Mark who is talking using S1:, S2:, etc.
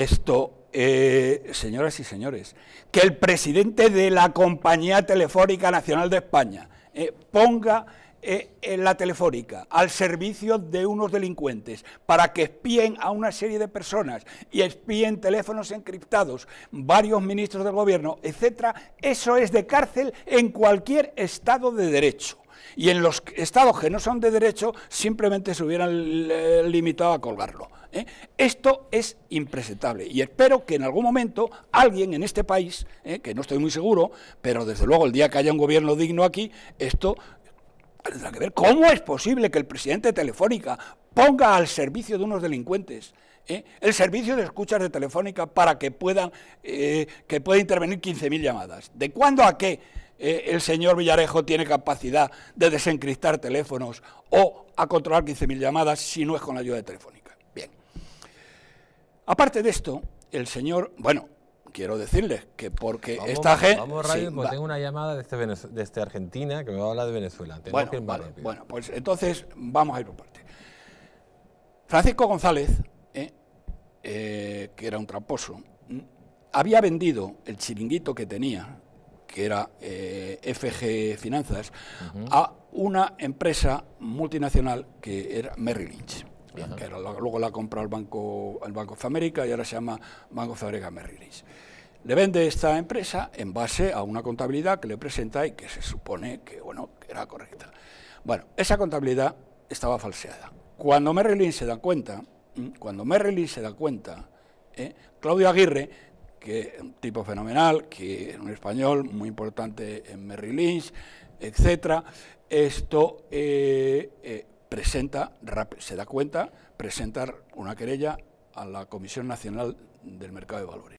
S1: esto, eh, señoras y señores, que el presidente de la Compañía Telefónica Nacional de España eh, ponga eh, la telefónica al servicio de unos delincuentes para que espíen a una serie de personas y espíen teléfonos encriptados, varios ministros del gobierno, etcétera, eso es de cárcel en cualquier estado de derecho. Y en los estados que no son de derecho, simplemente se hubieran limitado a colgarlo. ¿eh? Esto es impresentable y espero que en algún momento alguien en este país, ¿eh? que no estoy muy seguro, pero desde luego el día que haya un gobierno digno aquí, esto tendrá que ver cómo es posible que el presidente de Telefónica ponga al servicio de unos delincuentes ¿eh? el servicio de escuchas de Telefónica para que puedan que pueda intervenir 15.000 llamadas. ¿De cuándo a qué? el señor Villarejo tiene capacidad de desencriptar teléfonos o a controlar 15.000 llamadas si no es con la ayuda de Telefónica. Aparte de esto, el señor, bueno, quiero decirles que porque esta gente... Vamos, tengo una llamada desde, este este Argentina que me va a hablar de Venezuela. bueno, vale, bueno, pues entonces vamos a ir por parte. Francisco González, ¿eh? Eh, que era un traposo, había vendido el chiringuito que tenía, que era eh, FG Finanzas, a una empresa multinacional que era Merrill Lynch que luego la ha comprado el Banco, el Banco de América y ahora se llama Banco de América Merrill Lynch. Le vende esta empresa en base a una contabilidad que le presenta y que se supone que, bueno, era correcta. Bueno, esa contabilidad estaba falseada. Cuando Merrill Lynch se da cuenta, cuando Merrill se da cuenta, ¿eh? Claudio Aguirre, que un tipo fenomenal, que era un español muy importante en Merrill Lynch, etcétera, esto eh, presenta, se da cuenta, presentar una querella a la Comisión Nacional del Mercado de Valores.